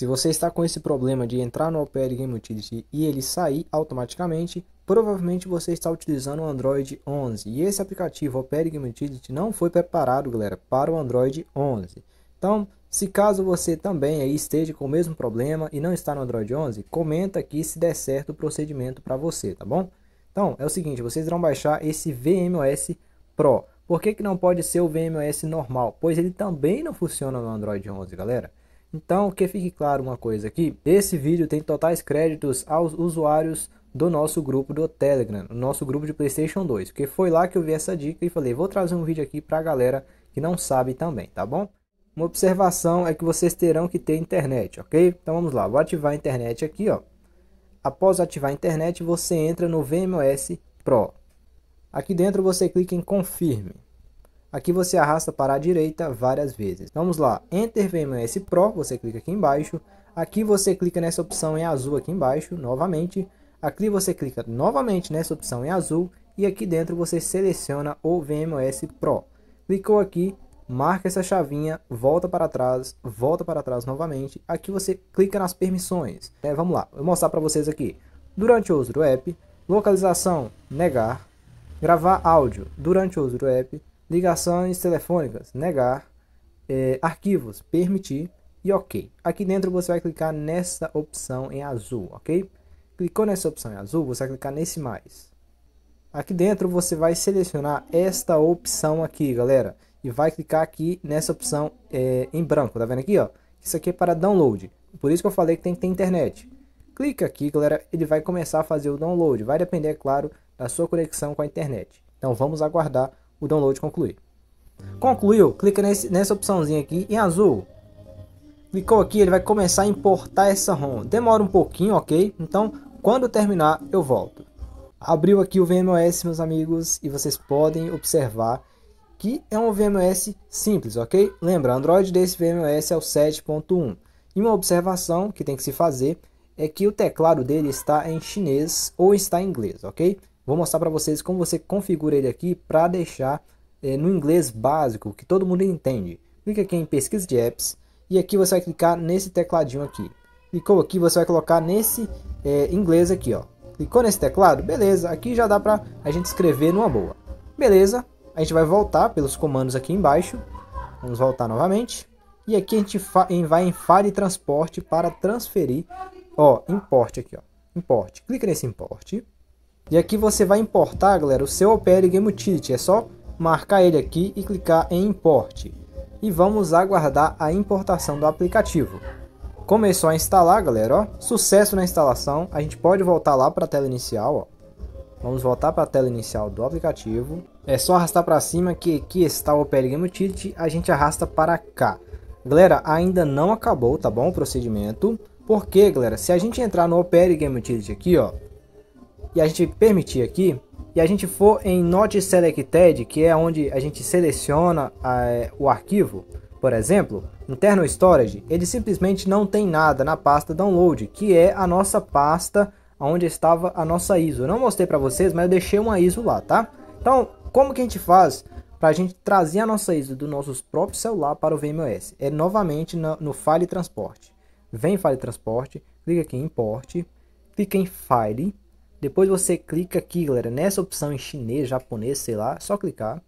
Se você está com esse problema de entrar no OPL Game Utility e ele sair automaticamente, provavelmente você está utilizando o Android 11. E esse aplicativo OPL Game Utility não foi preparado, galera, para o Android 11. Então, se caso você também aí esteja com o mesmo problema e não está no Android 11, comenta aqui se der certo o procedimento para você, tá bom? Então, é o seguinte, vocês irão baixar esse VMOS Pro. Por que, que não pode ser o VMOS normal? Pois ele também não funciona no Android 11, galera. Então, que fique claro uma coisa aqui, esse vídeo tem totais créditos aos usuários do nosso grupo do Telegram, nosso grupo de PlayStation 2, porque foi lá que eu vi essa dica e falei, vou trazer um vídeo aqui para a galera que não sabe também, tá bom? Uma observação é que vocês terão que ter internet, ok? Então vamos lá, vou ativar a internet aqui, ó. Após ativar a internet, você entra no VMOS Pro. Aqui dentro você clica em confirme. Aqui você arrasta para a direita várias vezes. Então, vamos lá, Enter VMS Pro, você clica aqui embaixo. Aqui você clica nessa opção em azul aqui embaixo, novamente. Aqui você clica novamente nessa opção em azul e aqui dentro você seleciona o VMS Pro. Clicou aqui, marca essa chavinha, volta para trás, volta para trás novamente. Aqui você clica nas permissões. É, vamos lá, vou mostrar para vocês aqui. Durante o uso do app, localização, negar. Gravar áudio durante o uso do app, ligações telefônicas, negar, é, arquivos, permitir e ok. Aqui dentro você vai clicar nessa opção em azul, ok? Clicou nessa opção em azul, você vai clicar nesse mais. Aqui dentro você vai selecionar esta opção aqui, galera. E vai clicar aqui nessa opção é, em branco, tá vendo aqui, ó? Isso aqui é para download. Por isso que eu falei que tem que ter internet. Clica aqui, galera, ele vai começar a fazer o download. Vai depender, é claro, da sua conexão com a internet. Então vamos aguardar o download concluir. Concluiu, clica nesse, nessa opçãozinha aqui em azul. Clicou aqui, ele vai começar a importar essa ROM. Demora um pouquinho, ok? Então, quando terminar, eu volto. Abriu aqui o VMOS, meus amigos, e vocês podem observar que é um VMOS simples, ok? Lembra, Android desse VMOS é o 7.1. E uma observação que tem que se fazer é que o teclado dele está em chinês ou está em inglês, ok? Vou mostrar para vocês como você configura ele aqui para deixar é, no inglês básico, que todo mundo entende. Clique aqui em pesquisa de apps e aqui você vai clicar nesse tecladinho aqui. Clicou aqui, você vai colocar nesse é, inglês aqui, ó. Clicou nesse teclado? Beleza, aqui já dá para a gente escrever numa boa. Beleza, a gente vai voltar pelos comandos aqui embaixo. Vamos voltar novamente. E aqui a gente vai em File Transporte para transferir, ó, importe aqui, ó. importe. Clica nesse importe. E aqui você vai importar, galera, o seu OPL Game Utility. É só marcar ele aqui e clicar em Importe. E vamos aguardar a importação do aplicativo. Começou a instalar, galera, ó. Sucesso na instalação. A gente pode voltar lá para a tela inicial, ó. Vamos voltar para a tela inicial do aplicativo. É só arrastar para cima que aqui está o OPL Game Utility. A gente arrasta para cá. Galera, ainda não acabou, tá bom, o procedimento. Porque, galera, se a gente entrar no OPL Game Utility aqui, ó, e a gente permitir aqui, e a gente for em Not Selected, que é onde a gente seleciona o arquivo, por exemplo, Internal Storage, ele simplesmente não tem nada na pasta Download, que é a nossa pasta onde estava a nossa ISO. Eu não mostrei para vocês, mas eu deixei uma ISO lá, tá? Então, como que a gente faz para a gente trazer a nossa ISO do nosso próprio celular para o VMOS? É novamente no, no File Transporte. Vem File Transporte, clica aqui em Import, clica em File, depois você clica aqui, galera, nessa opção em chinês, japonês, sei lá, só clicar.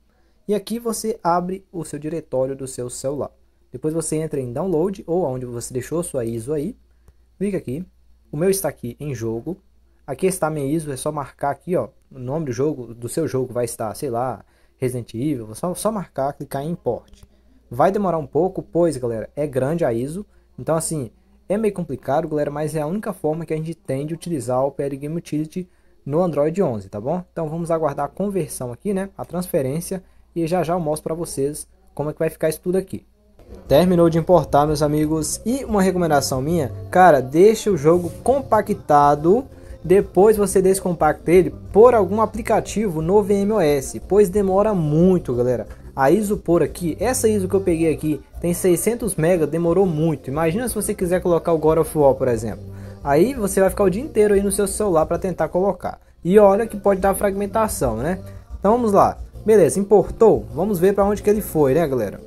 E aqui você abre o seu diretório do seu celular. Depois você entra em download ou onde você deixou sua ISO aí. Clica aqui. O meu está aqui em jogo. Aqui está minha ISO, é só marcar aqui, ó, o nome do jogo, do seu jogo vai estar, sei lá, Resident Evil, só, só marcar, clicar em import. Vai demorar um pouco, pois, galera, é grande a ISO. Então, assim, é meio complicado, galera, mas é a única forma que a gente tem de utilizar o PL Game Utility no Android 11, tá bom? Então vamos aguardar a conversão aqui, né? A transferência e já já eu mostro para vocês como é que vai ficar isso tudo aqui. Terminou de importar, meus amigos. E uma recomendação minha, cara, deixa o jogo compactado. Depois você descompacta ele por algum aplicativo no VMOS, pois demora muito, galera. A ISO por aqui, essa ISO que eu peguei aqui tem 600 mega, demorou muito. Imagina se você quiser colocar o God of War, por exemplo. Aí você vai ficar o dia inteiro aí no seu celular para tentar colocar. E olha que pode dar fragmentação, né? Então vamos lá. Beleza, importou. Vamos ver para onde que ele foi, né, galera?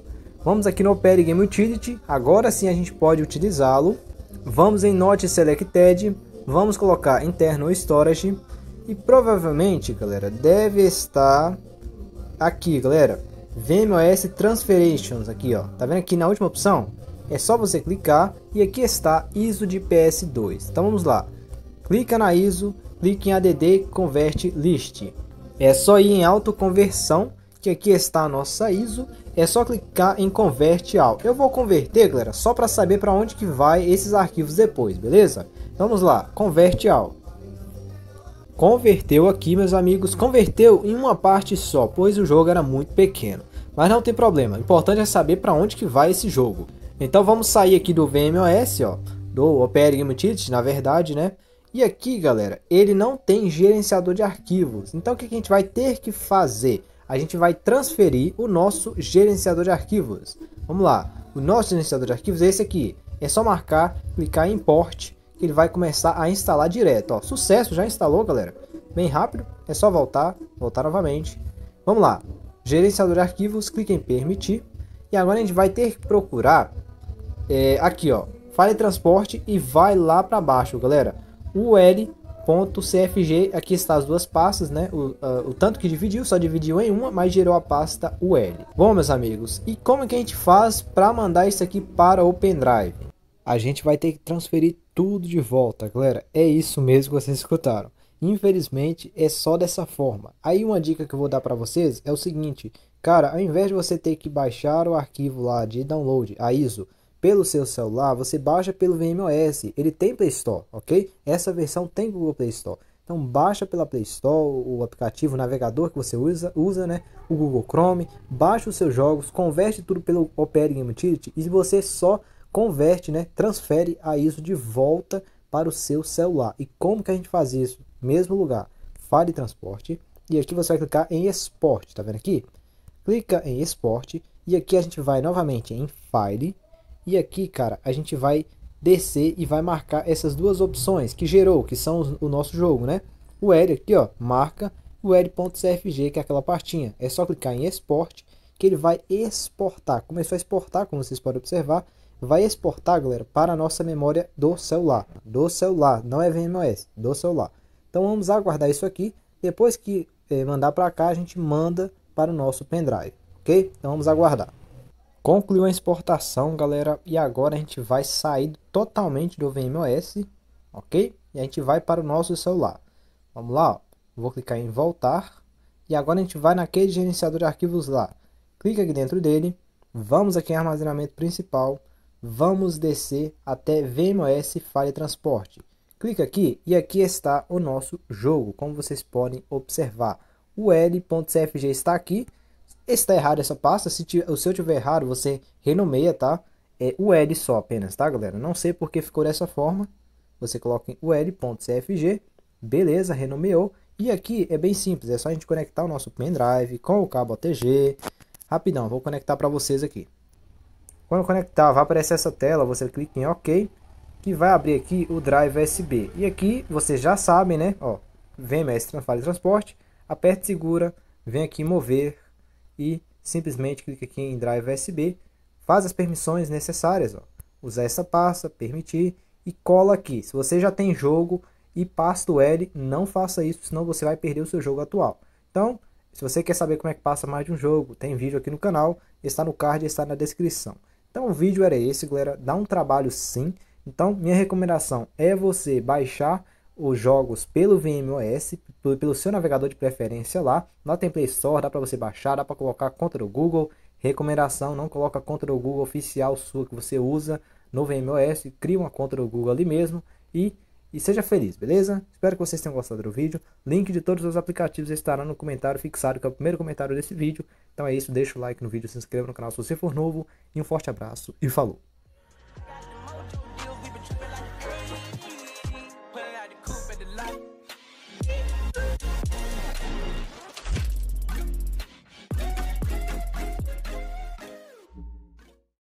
Vamos aqui no Opera Game Utility. Agora sim a gente pode utilizá-lo. Vamos em Note Selected. Vamos colocar Internal Storage. E provavelmente, galera, deve estar aqui, galera. VMOS Transferations aqui ó, tá vendo aqui na última opção? É só você clicar e aqui está ISO de PS2. Então vamos lá, clica na ISO, clique em ADD Convert List. É só ir em autoconversão, que aqui está a nossa ISO, é só clicar em Convert ao. Eu vou converter galera, só para saber para onde que vai esses arquivos depois, beleza? Vamos lá, Convert ao. Converteu aqui, meus amigos, converteu em uma parte só, pois o jogo era muito pequeno. Mas não tem problema, o importante é saber para onde que vai esse jogo. Então vamos sair aqui do VMOS, ó, do Opera Game Utility, na verdade, né? E aqui, galera, ele não tem gerenciador de arquivos. Então o que a gente vai ter que fazer? A gente vai transferir o nosso gerenciador de arquivos. Vamos lá. O nosso gerenciador de arquivos é esse aqui. É só marcar, clicar em import que ele vai começar a instalar direto. Ó, sucesso, já instalou, galera. Bem rápido, é só voltar, voltar novamente. Vamos lá, gerenciador de arquivos, clique em permitir. E agora a gente vai ter que procurar é, aqui, ó, file transporte e vai lá para baixo, galera. UL.cfg, aqui está as duas pastas, né? O, uh, o tanto que dividiu, só dividiu em uma, mas gerou a pasta UL. Bom, meus amigos, e como é que a gente faz para mandar isso aqui para o pendrive? a gente vai ter que transferir tudo de volta, galera. É isso mesmo que vocês escutaram. Infelizmente, é só dessa forma. Aí uma dica que eu vou dar para vocês é o seguinte, cara, ao invés de você ter que baixar o arquivo lá de download, a ISO, pelo seu celular, você baixa pelo VMOS. Ele tem Play Store, ok? Essa versão tem Google Play Store. Então baixa pela Play Store o aplicativo o navegador que você usa, usa né? o Google Chrome, baixa os seus jogos, converte tudo pelo Opera Game Utility e você só converte, né, transfere a ISO de volta para o seu celular. E como que a gente faz isso? Mesmo lugar, file Transporte. E aqui você vai clicar em export, tá vendo aqui? Clica em export E aqui a gente vai novamente em File. E aqui, cara, a gente vai descer e vai marcar essas duas opções que gerou, que são o nosso jogo, né? O L aqui, ó, marca o L.cfg, que é aquela partinha. É só clicar em Export, que ele vai exportar. Começou a exportar, como vocês podem observar vai exportar, galera, para a nossa memória do celular. Do celular, não é VMOS, do celular. Então vamos aguardar isso aqui. Depois que eh, mandar para cá, a gente manda para o nosso pendrive, ok? Então vamos aguardar. Concluiu a exportação, galera, e agora a gente vai sair totalmente do VMOS, ok? E a gente vai para o nosso celular. Vamos lá, ó. vou clicar em voltar. E agora a gente vai naquele gerenciador de arquivos lá. Clica aqui dentro dele, vamos aqui em armazenamento principal vamos descer até VMOS File Transporte. Clica aqui e aqui está o nosso jogo, como vocês podem observar. O L.cfg está aqui. Está errado essa pasta, se, tiver, se eu tiver errado, você renomeia, tá? É o L só apenas, tá, galera? Não sei porque ficou dessa forma. Você coloca em L.cfg, beleza, renomeou. E aqui é bem simples, é só a gente conectar o nosso pendrive com o cabo ATG. Rapidão, vou conectar para vocês aqui. Quando conectar, vai aparecer essa tela, você clica em OK, que vai abrir aqui o drive USB. E aqui, vocês já sabem, né? Ó, vem mestre Transporte, aperta e segura, vem aqui mover e simplesmente clica aqui em drive USB, faz as permissões necessárias, ó. Usar essa pasta, permitir e cola aqui. Se você já tem jogo e pasta o L, não faça isso, senão você vai perder o seu jogo atual. Então, se você quer saber como é que passa mais de um jogo, tem vídeo aqui no canal, está no card e está na descrição. Então o vídeo era esse, galera. Dá um trabalho sim. Então minha recomendação é você baixar os jogos pelo VMOS, pelo seu navegador de preferência lá. Lá tem Play Store, dá para você baixar, dá para colocar contra o Google. Recomendação, não coloca contra o Google oficial sua que você usa no VMOS, cria uma conta do Google ali mesmo e e seja feliz, beleza? Espero que vocês tenham gostado do vídeo. Link de todos os aplicativos estará no comentário fixado, que é o primeiro comentário desse vídeo. Então é isso, deixa o like no vídeo, se inscreva no canal se você for novo, e um forte abraço e falou!